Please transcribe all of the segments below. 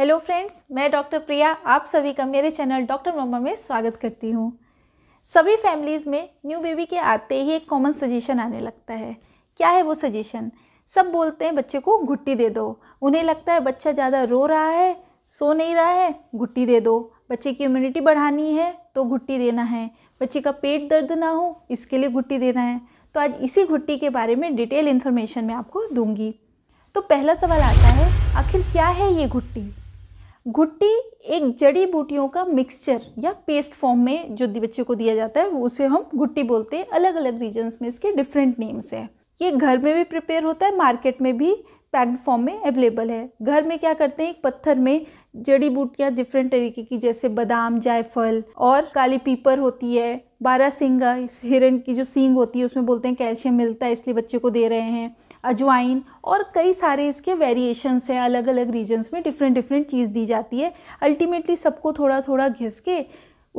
hello friends मैं doctor Priya आप सभी का मेरे चैनल डॉक्टर मम्मा में स्वागत करती हूँ सभी फैमिलीज़ में न्यू बेबी के आते ही एक कॉमन सजेशन आने लगता है क्या है वो सजेशन सब बोलते हैं बच्चे को घुट्टी दे दो उन्हें लगता है बच्चा ज़्यादा रो रहा है सो नहीं रहा है घुट्टी दे दो बच्चे की इम्यूनिटी बढ़ानी है तो घुट्टी देना है बच्चे का पेट दर्द ना हो इसके लिए घुट्टी देना है तो आज इसी घुट्टी के बारे में डिटेल इन्फॉर्मेशन मैं आपको दूंगी तो पहला सवाल आता है आखिर क्या है ये घुट्टी घुट्टी एक जड़ी बूटियों का मिक्सचर या पेस्ट फॉर्म में जो बच्चे को दिया जाता है उसे हम घुट्टी बोलते हैं अलग अलग रीजन्स में इसके डिफरेंट नेम्स हैं ये घर में भी प्रिपेयर होता है मार्केट में भी पैक्ड फॉर्म में अवेलेबल है घर में क्या करते हैं एक पत्थर में जड़ी बूटियाँ डिफरेंट तरीके की जैसे बादाम जायफल और काली पीपर होती है बारह सिंगा हिरण की जो सींग होती है उसमें बोलते हैं कैल्शियम मिलता है इसलिए बच्चे को दे रहे हैं अजवाइन और कई सारे इसके वेरिएशंस हैं अलग अलग रीजन्स में डिफरेंट डिफरेंट चीज़ दी जाती है अल्टीमेटली सबको थोड़ा थोड़ा घिस के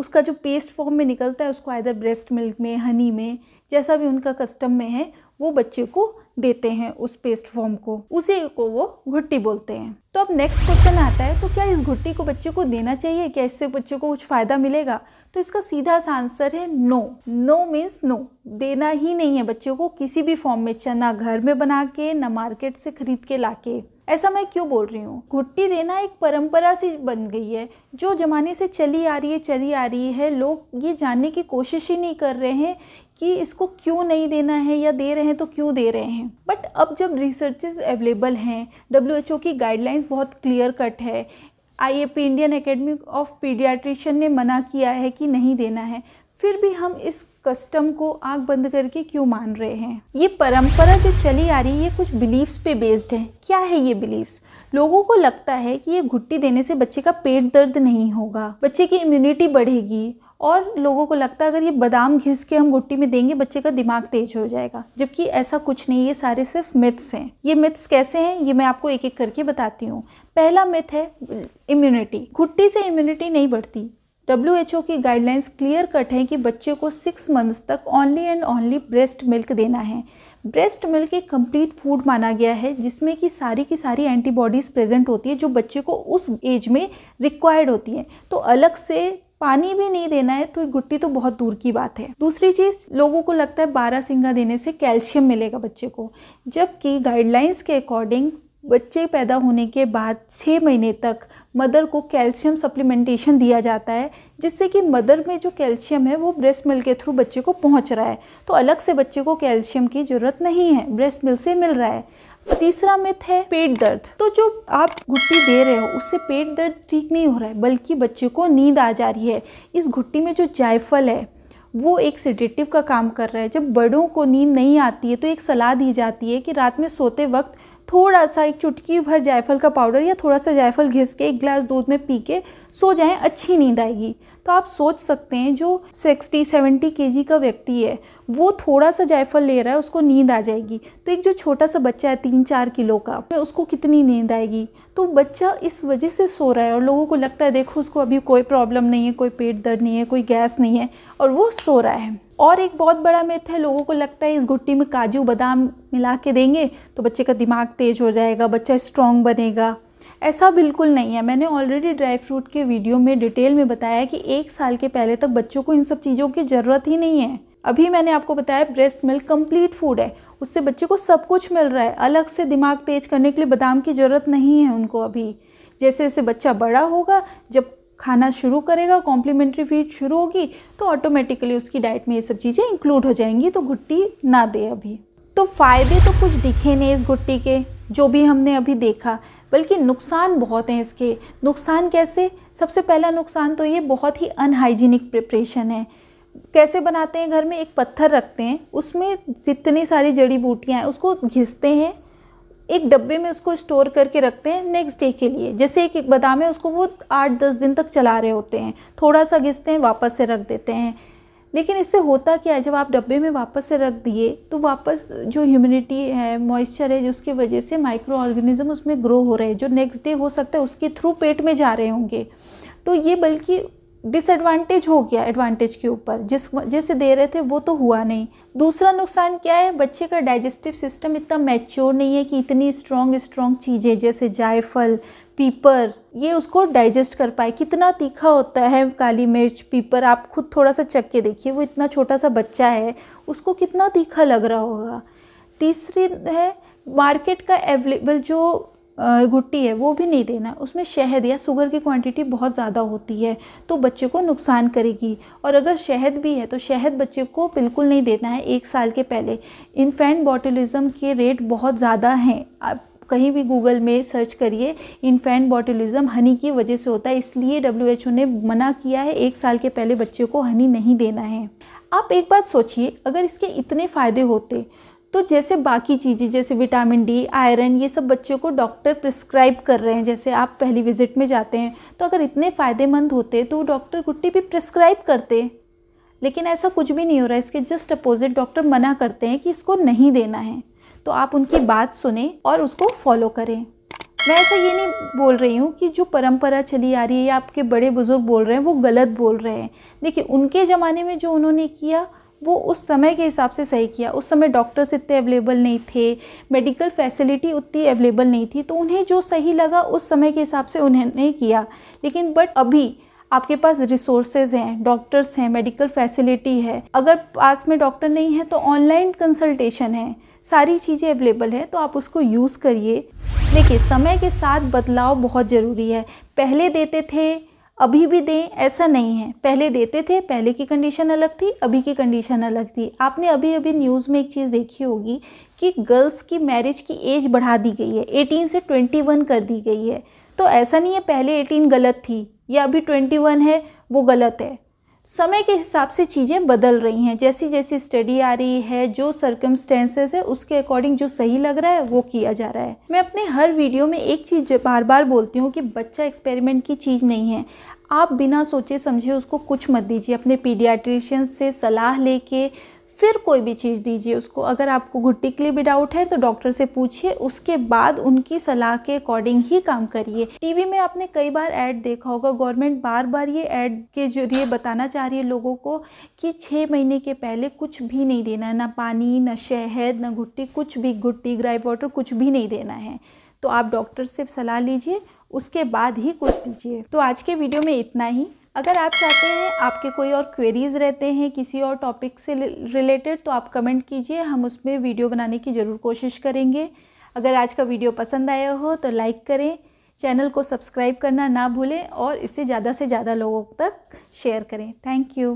उसका जो पेस्ट फॉर्म में निकलता है उसको आयदर ब्रेस्ट मिल्क में हनी में जैसा भी उनका कस्टम में है वो बच्चे को देते हैं उस पेस्ट फॉर्म को उसी को वो घुट्टी बोलते हैं तो अब नेक्स्ट क्वेश्चन आता है तो क्या इस घुट्टी को बच्चे को देना चाहिए क्या इससे बच्चे को कुछ फ़ायदा मिलेगा तो इसका सीधा सा आंसर है नो नो मीन्स नो देना ही नहीं है बच्चे को किसी भी फॉर्म में चना घर में बना के ना मार्केट से खरीद के ला के ऐसा मैं क्यों बोल रही हूँ घुट्टी देना एक परंपरा सी बन गई है जो ज़माने से चली आ रही है चली आ रही है लोग ये जानने की कोशिश ही नहीं कर रहे हैं कि इसको क्यों नहीं देना है या दे रहे हैं तो क्यों दे रहे हैं बट अब जब रिसर्च अवेलेबल हैं डब्ल्यू की गाइडलाइंस बहुत क्लियर कट है I Indian academy of paediatrician ने मना किया है कि नहीं देना है फिर भी हम इस कस्टम को आग बंद करके क्यों मान रहे हैं ये परंपरा जो चली आ रही है ये कुछ बिलीव्स पे बेस्ड है क्या है ये बिलीव्स लोगों को लगता है कि ये घुट्टी देने से बच्चे का पेट दर्द नहीं होगा बच्चे की इम्यूनिटी बढ़ेगी और लोगों को लगता है अगर ये बादाम घिस के हम गुट्टी में देंगे बच्चे का दिमाग तेज हो जाएगा जबकि ऐसा कुछ नहीं ये सारे सिर्फ मिथ्स हैं ये मिथ्स कैसे हैं ये मैं आपको एक एक करके बताती हूँ पहला मिथ है इम्यूनिटी घुट्टी से इम्यूनिटी नहीं बढ़ती डब्ल्यू एच ओ की गाइडलाइंस क्लियर कट हैं कि बच्चे को सिक्स मंथ्स तक only and only breast milk देना है ब्रेस्ट मिल्क एक कंप्लीट फूड माना गया है जिसमें कि सारी की सारी एंटीबॉडीज़ प्रेजेंट होती है जो बच्चे को उस एज में रिक्वायर्ड होती है तो अलग से पानी भी नहीं देना है तो गुट्टी तो बहुत दूर की बात है दूसरी चीज़ लोगों को लगता है बारह सिंगा देने से कैल्शियम मिलेगा बच्चे को जबकि गाइडलाइंस के अकॉर्डिंग बच्चे पैदा होने के बाद छः महीने तक मदर को कैल्शियम सप्लीमेंटेशन दिया जाता है जिससे कि मदर में जो कैल्शियम है वो ब्रेस्ट मिल्क के थ्रू बच्चे को पहुंच रहा है तो अलग से बच्चे को कैल्शियम की ज़रूरत नहीं है ब्रेस्ट मिल्क से मिल रहा है तीसरा मिथ है पेट दर्द तो जो आप घुट्टी दे रहे हो उससे पेट दर्द ठीक नहीं हो रहा है बल्कि बच्चे को नींद आ जा रही है इस घुट्टी में जो जायफल है वो एक सेडेटिव का काम कर रहा है जब बड़ों को नींद नहीं आती है तो एक सलाह दी जाती है कि रात में सोते वक्त थोड़ा सा एक चुटकी भर जायफल का पाउडर या थोड़ा सा जायफल घिस के एक गिलास दूध में पी के सो जाएं अच्छी नींद आएगी तो आप सोच सकते हैं जो 60 70 के का व्यक्ति है वो थोड़ा सा जायफल ले रहा है उसको नींद आ जाएगी तो एक जो छोटा सा बच्चा है तीन चार किलो का तो उसको कितनी नींद आएगी तो बच्चा इस वजह से सो रहा है और लोगों को लगता है देखो उसको अभी कोई प्रॉब्लम नहीं है कोई पेट दर्द नहीं है कोई गैस नहीं है और वो सो रहा है और एक बहुत बड़ा मेथ है लोगों को लगता है इस घुट्टी में काजू बादाम मिला के देंगे तो बच्चे का दिमाग तेज हो जाएगा बच्चा स्ट्रांग बनेगा ऐसा बिल्कुल नहीं है मैंने ऑलरेडी ड्राई फ्रूट के वीडियो में डिटेल में बताया कि एक साल के पहले तक बच्चों को इन सब चीज़ों की ज़रूरत ही नहीं है अभी मैंने आपको बताया ब्रेस्ट मिल्क कंप्लीट फूड है उससे बच्चे को सब कुछ मिल रहा है अलग से दिमाग तेज करने के लिए बादाम की ज़रूरत नहीं है उनको अभी जैसे जैसे बच्चा बड़ा होगा जब खाना शुरू करेगा कॉम्प्लीमेंट्री फीड शुरू होगी तो ऑटोमेटिकली उसकी डाइट में ये सब चीज़ें इंक्लूड हो जाएंगी तो घुट्टी ना दे अभी तो फ़ायदे तो कुछ दिखे नहीं इस घुट्टी के जो भी हमने अभी देखा बल्कि नुकसान बहुत हैं इसके नुकसान कैसे सबसे पहला नुकसान तो ये बहुत ही अनहाइजीनिक प्रिपरेशन है कैसे बनाते हैं घर में एक पत्थर रखते हैं उसमें जितनी सारी जड़ी बूटियाँ हैं उसको घिसते हैं एक डब्बे में उसको स्टोर करके रखते हैं नेक्स्ट डे के लिए जैसे एक एक बादाम है उसको वो आठ दस दिन तक चला रहे होते हैं थोड़ा सा घिसते हैं वापस से रख देते हैं लेकिन इससे होता क्या है जब आप डब्बे में वापस से रख दिए तो वापस जो ह्यूमिडिटी है मॉइस्चर है उसकी वजह से माइक्रो ऑर्गेनिज़म उसमें ग्रो हो रहे हैं जो नेक्स्ट डे हो सकता है उसके थ्रू पेट में जा रहे होंगे तो ये बल्कि डिसएडवांटेज हो गया एडवांटेज के ऊपर जिस जैसे दे रहे थे वो तो हुआ नहीं दूसरा नुकसान क्या है बच्चे का डाइजेस्टिव सिस्टम इतना मैच्योर नहीं है कि इतनी स्ट्रॉन्ग स्ट्रॉन्ग चीज़ें जैसे जायफल पीपर ये उसको डाइजेस्ट कर पाए कितना तीखा होता है काली मिर्च पीपर आप खुद थोड़ा सा चख के देखिए वो इतना छोटा सा बच्चा है उसको कितना तीखा लग रहा होगा तीसरी है मार्केट का अवेलेबल जो घुट्टी है वो भी नहीं देना उसमें शहद या शुगर की क्वांटिटी बहुत ज़्यादा होती है तो बच्चे को नुकसान करेगी और अगर शहद भी है तो शहद बच्चे को बिल्कुल नहीं देना है एक साल के पहले इन्फेंट बॉटलिज़म के रेट बहुत ज़्यादा हैं आप कहीं भी गूगल में सर्च करिए इन्फेंट बॉटलिज़म हनी की वजह से होता है इसलिए डब्ल्यू ने मना किया है एक साल के पहले बच्चे को हनी नहीं देना है आप एक बात सोचिए अगर इसके इतने फ़ायदे होते तो जैसे बाकी चीज़ें जैसे विटामिन डी आयरन ये सब बच्चों को डॉक्टर प्रिस्क्राइब कर रहे हैं जैसे आप पहली विजिट में जाते हैं तो अगर इतने फ़ायदेमंद होते तो डॉक्टर गुट्टी भी प्रिस्क्राइब करते लेकिन ऐसा कुछ भी नहीं हो रहा है इसके जस्ट अपोजिट डॉक्टर मना करते हैं कि इसको नहीं देना है तो आप उनकी बात सुने और उसको फॉलो करें मैं ऐसा ये नहीं बोल रही हूँ कि जो परंपरा चली आ रही है या आपके बड़े बुज़ुर्ग बोल रहे हैं वो गलत बोल रहे हैं देखिए उनके ज़माने में जो उन्होंने किया वो उस समय के हिसाब से सही किया उस समय डॉक्टर्स इतने अवेलेबल नहीं थे मेडिकल फैसिलिटी उतनी अवेलेबल नहीं थी तो उन्हें जो सही लगा उस समय के हिसाब से उन्होंने किया लेकिन बट अभी आपके पास रिसोर्सेज हैं डॉक्टर्स हैं मेडिकल फैसिलिटी है अगर पास में डॉक्टर नहीं है तो ऑनलाइन कंसल्टेशन है सारी चीज़ें अवेलेबल है तो आप उसको यूज़ करिए देखिए समय के साथ बदलाव बहुत ज़रूरी है पहले देते थे अभी भी दें ऐसा नहीं है पहले देते थे पहले की कंडीशन अलग थी अभी की कंडीशन अलग थी आपने अभी अभी न्यूज़ में एक चीज़ देखी होगी कि गर्ल्स की मैरिज की एज बढ़ा दी गई है एटीन से ट्वेंटी वन कर दी गई है तो ऐसा नहीं है पहले एटीन गलत थी या अभी ट्वेंटी वन है वो गलत है समय के हिसाब से चीज़ें बदल रही हैं जैसी जैसी स्टडी आ रही है जो सर्कमस्टेंसेस है उसके अकॉर्डिंग जो सही लग रहा है वो किया जा रहा है मैं अपने हर वीडियो में एक चीज़ बार बार बोलती हूँ कि बच्चा एक्सपेरिमेंट की चीज़ नहीं है आप बिना सोचे समझे उसको कुछ मत दीजिए अपने पीडियाट्रिशियन से सलाह लेके फिर कोई भी चीज़ दीजिए उसको अगर आपको घुट्टी के लिए भी डाउट है तो डॉक्टर से पूछिए उसके बाद उनकी सलाह के अकॉर्डिंग ही काम करिए टीवी में आपने कई बार ऐड देखा होगा गवर्नमेंट बार बार ये ऐड के जरिए बताना चाह रही है लोगों को कि छः महीने के पहले कुछ भी नहीं देना है ना पानी ना शहद ना घुट्टी कुछ भी घुट्टी ग्राई वाटर कुछ भी नहीं देना है तो आप डॉक्टर से सलाह लीजिए उसके बाद ही कुछ दीजिए तो आज के वीडियो में इतना ही अगर आप चाहते हैं आपके कोई और क्वेरीज़ रहते हैं किसी और टॉपिक से रिलेटेड तो आप कमेंट कीजिए हम उसमें वीडियो बनाने की ज़रूर कोशिश करेंगे अगर आज का वीडियो पसंद आया हो तो लाइक करें चैनल को सब्सक्राइब करना ना भूलें और इसे ज़्यादा से ज़्यादा लोगों तक शेयर करें थैंक यू